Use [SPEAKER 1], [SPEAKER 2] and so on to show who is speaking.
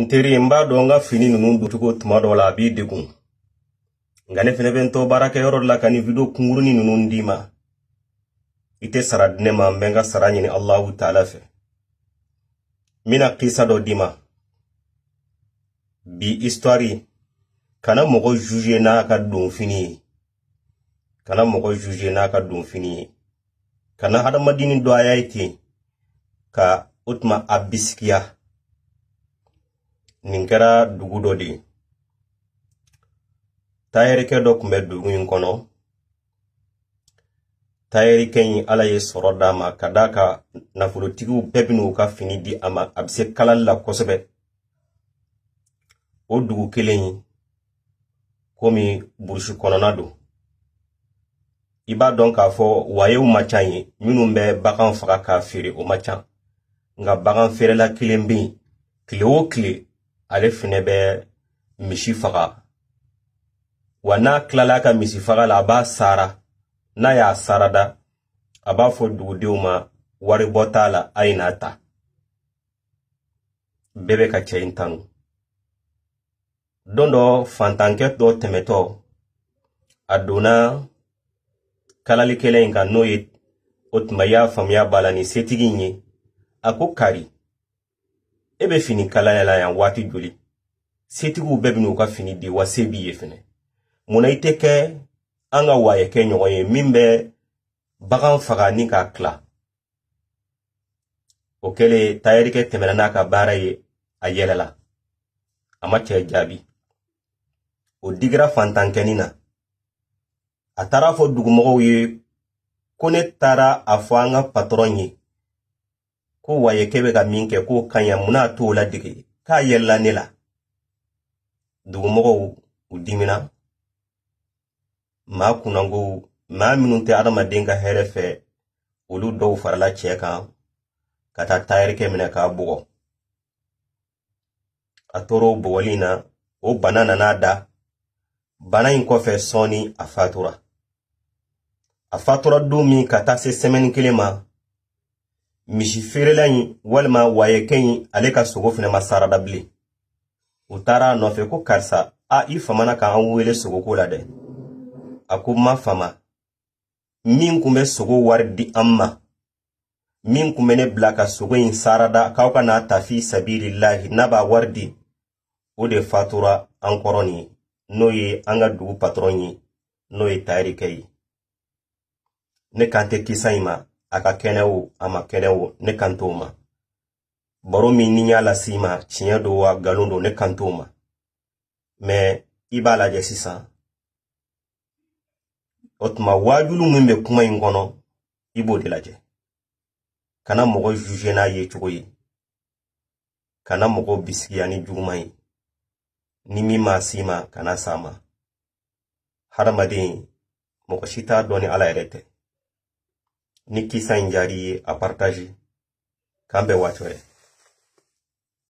[SPEAKER 1] nteri n b'a n ka fini nunu dutuko tuma la a b'i degun nka ne fɛnɛ bɛ n to la ka ni video kunguruni nunu d'i ma i tɛ ma n bɛ n ka sara ɲini allahu taala fɛ Mina kisa do d'i bi istwari. kana mɔgɔ juje n'a ka donfini ye kana mɔgɔ juje n'a ka donfini kana hadamadini madini doa y'a iti. ka o tuma a bisikiya nin kɛra dugu dɔ de tayɛrikɛ dɔ kun bɛ dugu in kɔnɔ tayɛrikɛ yi ala ye sɔrɔ d'a ma ka daa ka nafolotigiw bɛɛ ben'u ka fini di a ma a be se kalali la kosɛbɛ o dugu kelen komi burusi kɔnɔna don i b'a dɔn k'a fɔ wayew ma ca ye minnu bɛ bagan faga k'a feere o ma can nka bagan feerɛla kelen be yen tile o kile ale fɛnɛ bɛ misi faga wa n'a tilala ka misi la a b'a sara n'a y'a sarada a b'a fɔ dugudenw ma la a ye n'a ta bɛɛ bɛ ka cɛ in tanu don dɔ fantankɛ dɔ tɛmɛtɔ a donna kalali kelen n'o ye o tuma y'a faamuya b'a la nin setigi in ye a ko kari e be fini kalaya yan waati joli setigiw bɛɛ ben'u ka fini di wa se b'i ye fɛnɛ munna i tɛ kɛ an ka waye kɛ ɲɔgɔn ye min bɛ bagan faga ni k'a kila o kɛlen tayɛrikɛ tɛmɛna n'a ka baara ye a yɛlɛla a ma cɛ jaabi o digira fantankɛnin na a taara fɔ dugumɔgɔw ye ko ne taara a fɔ an ka patɔrɔn ye ko waye kebe ka min kɛ k'o kaɲa muna t'o la dege k'a yɛlɛla ne la dugumɔgɔw u dimina maa kunnangow ma minnu tɛ adamaden ka hɛrɛ fɛ olu dɔw farala cɛɛ kan ka taa tayɛrikɛ minɛ k'a bugɔ a toro bugɔli na o bana nan'a da bana ɲi kɔfɛ sɔɔni a fatura a fatura don min ka taa se sɛmɛni kelen ma misi feerela in walima wayekɛ in ale ka sogo fɛnɛ ma sarada bilen u taara a nɔfɛ ko karisa a i famana k'an wele sogoko la dɛ a ko ma fama min kun bɛ sogo wari di an ma min kun bɛ ne bila ka sogo in sarada k'aw ka n'a tafi sabili lahi n'a b'a wari di o de fatura an kɔrɔ nin ye n'o ye an ka dugu patɔrɔn ye n'o ye tayirikɛ ye ne kan tɛ kisa in ma a ka kɛnɛ o a ma kɛnɛ o ne kan ma baro min ni y'a las'i ma tiɲɛ do wa galon do ne kan ma mɛ i b'a lajɛ sisan o tuma waajulu min bɛ kuma in kɔnɔ i b'o de lajɛ kana mɔgɔ juge n'a ye cogo ye kana mɔgɔ bisigiya ni juguman ye ni min m'a si ma kana s'a ma hadamaden mɔgɔ si t'a dɔn ni ala yɛrɛ tɛ Niki kisa injari a partager kambe waccoye